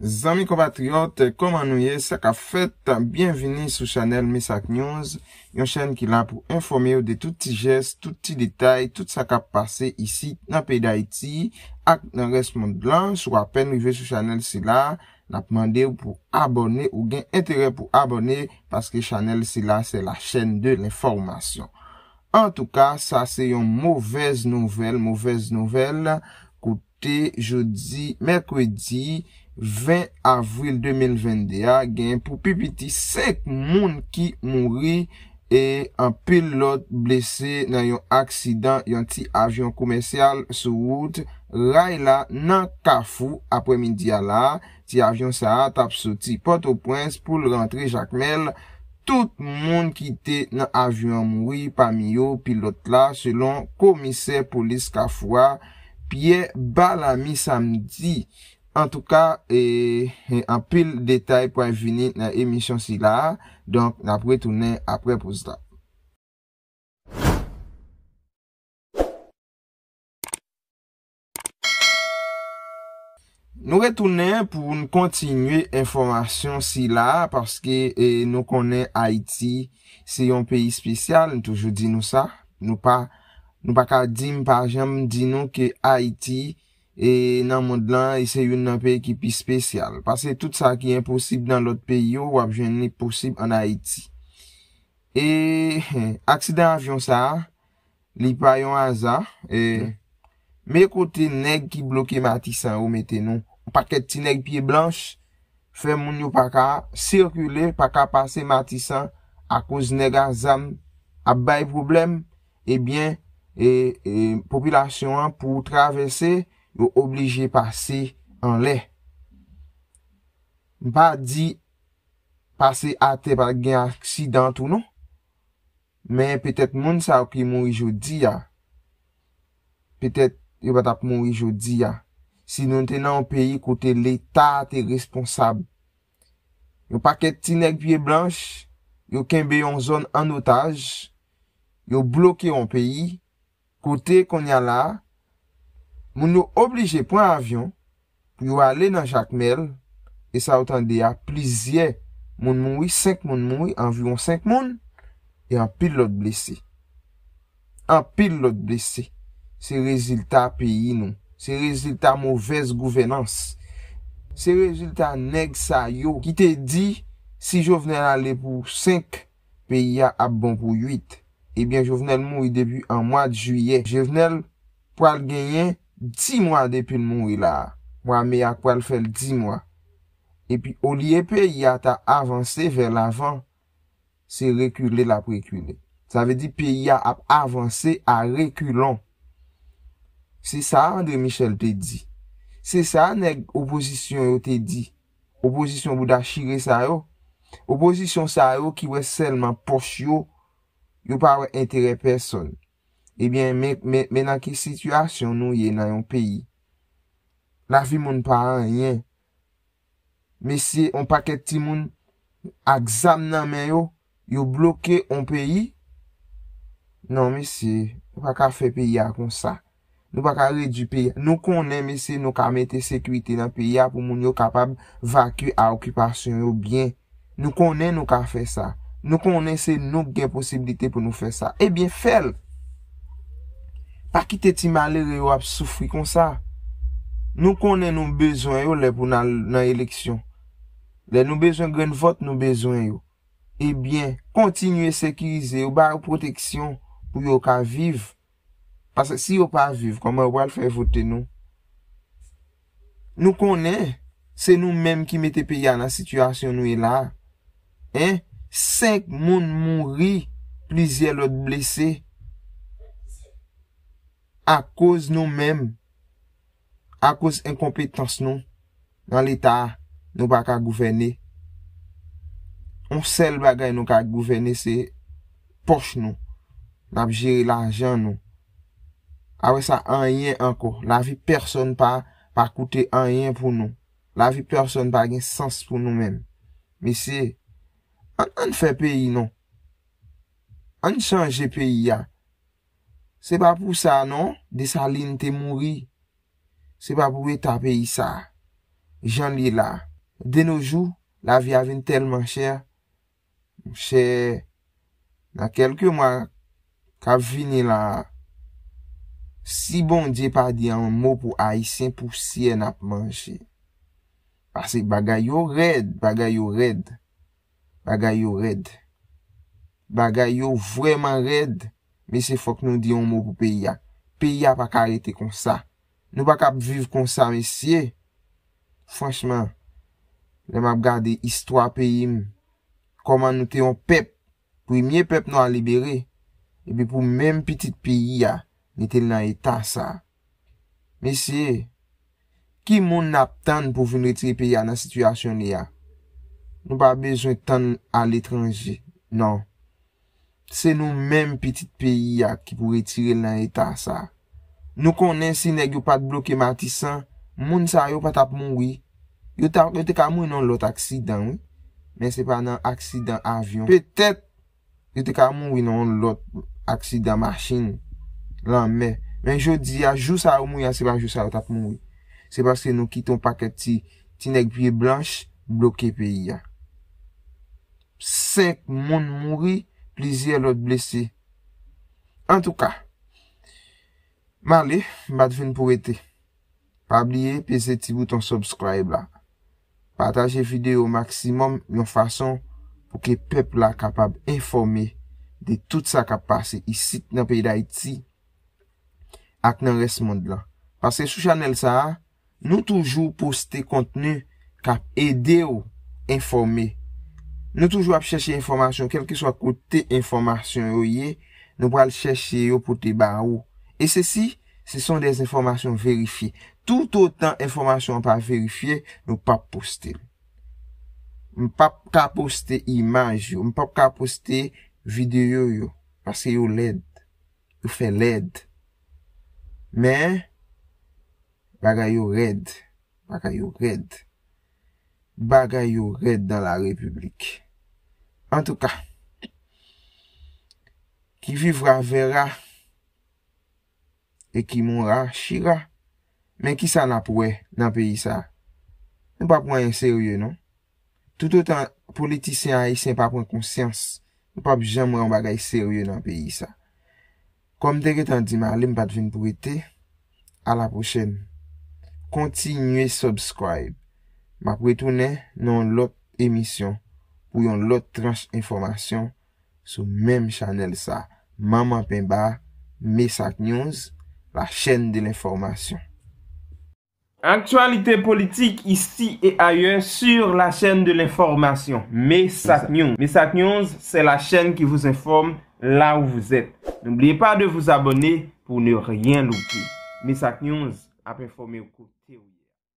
Zanmi komatriot, koman nouye, sak a fèt, bienveni sou chanel Mesak News, yon chen ki la pou informe ou de tout ti jes, tout ti detay, tout sak a pase isi nan pey da iti, ak nan resmon blan, sou apen ouive sou chanel si la, la pman de ou pou abone ou gen entere pou abone, paske chanel si la, se la chen de l'informasyon. En tou ka, sa se yon mouvez nouvel, mouvez nouvel, koute, joudi, merkwedi, 20 avril 2021 gen pou pipiti sek moun ki mouri e an pilot blese nan yon aksidan yon ti avyon komensyal sou wout ray la nan kafou apwe midi ala ti avyon sa a tap sou ti pote ou prens pou l rentre jakmel tout moun ki te nan avyon mouri pa mi yo pilot la selon komiser polis kafou a piye bala mi samdi An tou ka, e an pil detay pou an vinit nan emisyon si la. Donk, nan pou retounen apre pozita. Nou retounen pou nou kontinye informasyon si la. Paske nou konen Haiti. Se yon peyi spesyal, nou toujou di nou sa. Nou pa ka di, mpa jem, di nou ki Haiti... E nan moun lan, e se yon nan pe ekipi spesyal. Pase tout sa ki yon posib nan lot pe yo, wap jen li posib an Haiti. E, aksiden avyon sa, li payon aza, e, me kote neg ki bloke matisan ou metenon. O paket ti neg piye blanche, fe moun yo pak a, sirkule, pak a pase matisan, a kouz neg aza, a bay problem, e bien, e, e, populasyon an pou travese, yo oblije pase an le. Mpa di pase ate pa gen aksidant ou nou, men petet moun sa wke moun ijou di ya. Petet yo bat ap moun ijou di ya. Si nou nte nan ou peyi kote l'Etat te responsab. Yo paket tinek piye blanche, yo kembe yon zon an otaj, yo bloke yon peyi, kote konya la, Moun nou oblije pren avyon pou yo ale nan chakmel e sa otan de a plizye moun mounwi, 5 moun mounwi, anvyon 5 moun e an pil lot blese. An pil lot blese. Se rezultat peyi nou. Se rezultat mouvez gouvenans. Se rezultat neg sa yo. Ki te di, si jo venel ale pou 5 peyi a abon pou 8, ebyen jo venel mounwi debi an mwa de juye. Je venel pou al genyen, Di mwa depil moun wila, mwa me akwal fel di mwa. E pi o liye pe yata avanse vel avan, se rekule la prekule. Sa ve di pe yata avanse a rekulon. Se sa André Michel te di. Se sa neg oposisyon yo te di. Oposisyon bouda shire sa yo. Oposisyon sa yo ki wè selman poch yo, yo pa wè entere personn. Ebyen, men nan ki situasyon nou ye nan yon peyi? La vi moun pa an yen. Mesi, an pa ket ti moun aksam nan men yo, yo bloke yon peyi? Nan mesi, nou pa ka fe peyi a kon sa. Nou pa ka re di peyi. Nou konen mesi, nou ka mette sekwite nan peyi a pou moun yo kapab vakye a okipasyon yo bien. Nou konen nou ka fe sa. Nou konen se nou gen posibilite pou nou fe sa. Ebyen, fel! Pa ki te ti male de yo ap soufri kon sa. Nou konen nou bezwen yo le pou nan eleksyon. Le nou bezwen gren vot nou bezwen yo. Ebyen, kontinye sekirize yo, ba yo proteksyon pou yo ka viv. Pasè si yo pa viv, koman wal fè voten nou. Nou konen, se nou menm ki mette pe ya nan situasyon nou e la. Senk moun moun ri, plizye lout blesey. Ah a kouz nou menm, a kouz enkomplitans nou, nan l'Etat nou ba ka gouvene. On sel bagay nou ka gouvene se, poch nou, nan ap jere la anjan nou. Awe sa anyen anko, la vi person pa, pa koute anyen pou nou. La vi person pa gen sens pou nou menm. Mi se, an an fe peyi nou. An chanje peyi ya, Se pa pou sa non, de sa lin te mouri. Se pa pou we tap e yisa. Jan li la. De nou jou, la vi avin telman chè. M chè, nan kelke mwa, ka vini la, si bon di pa di an mou pou a yisien pou si en ap manchi. Pase bagay yo red, bagay yo red. Bagay yo red. Bagay yo vwèman red. Mesye fok nou di yon mou pou peyi ya. Peyi ya pa karete konsa. Nou pa kap viv konsa mesye. Fransman, lè map gade histwa peyi yon. Koman nou teyon pep, pou yon mye pep nou a libere. E pi pou menm pitit peyi ya, ni tel nan etan sa. Mesye, ki moun nap tan pou voun retri peyi ya nan sitwasyon yon? Nou pa bejwen tan al etranji. Nan. Se nou menm pitit peyi ya ki pou retire lan etan sa. Nou konen si neg yo pat bloke matisan, moun sa yo pat ap moun wi. Yo te ka moun nan lot aksidan, men se pa nan aksidan avyon. Petet yo te ka moun wi nan lot aksidan masin lan men. Men yo di ya jou sa yo moun ya se pa jou sa yo tap moun wi. Se paske nou kiton paket ti neg piye blanche bloke peyi ya. Senk moun moun wi, pleziye lout blese. En tou ka, male, badven pou ete. Pa ablie, peze ti bouton subscribe la. Pataje videyo maksimum yon fason pou ke pepla kapab informe de tout sa kapase isi nan peyi da iti ak nan res mond la. Pase sou chanel sa, nou toujou poste kontenu kap ede yo informe Nou toujou ap chèche informasyon, kel ki sou ap kote informasyon yo ye, nou pral chèche yo pote ba ou. E se si, se son des informasyon verifiye. Tout otan informasyon pa verifiye, nou pa poste. M pa ka poste imaj yo, m pa ka poste videyo yo, paske yo led. Yo fè led. Men, baka yo red. Baka yo red. Bagay yo red dan la republik. En tou ka. Ki vivra vera. E ki mounra shira. Men ki sa nan pouwe nan peyi sa. Nou pa pouwe yon serye non. Toutotan politisyen a yi se nan pa pouwe konsyans. Nou pa pouje moun bagay serye nan peyi sa. Kom dere tan di malim pat vin pouwe te. A la pochene. Kontinye subscribe. Ma pou etoune nan lop emisyon pou yon lop tranche informasyon sou menm chanel sa. Maman pen ba, MESAK NEWS, la chen de l'informasyon. Aktualite politik isi e aye sur la chen de l'informasyon. MESAK NEWS. MESAK NEWS, se la chen ki vous informe la ou vous ete. N'oublie pas de vous abonner pou ne rien louper. MESAK NEWS, ap informe ou kou.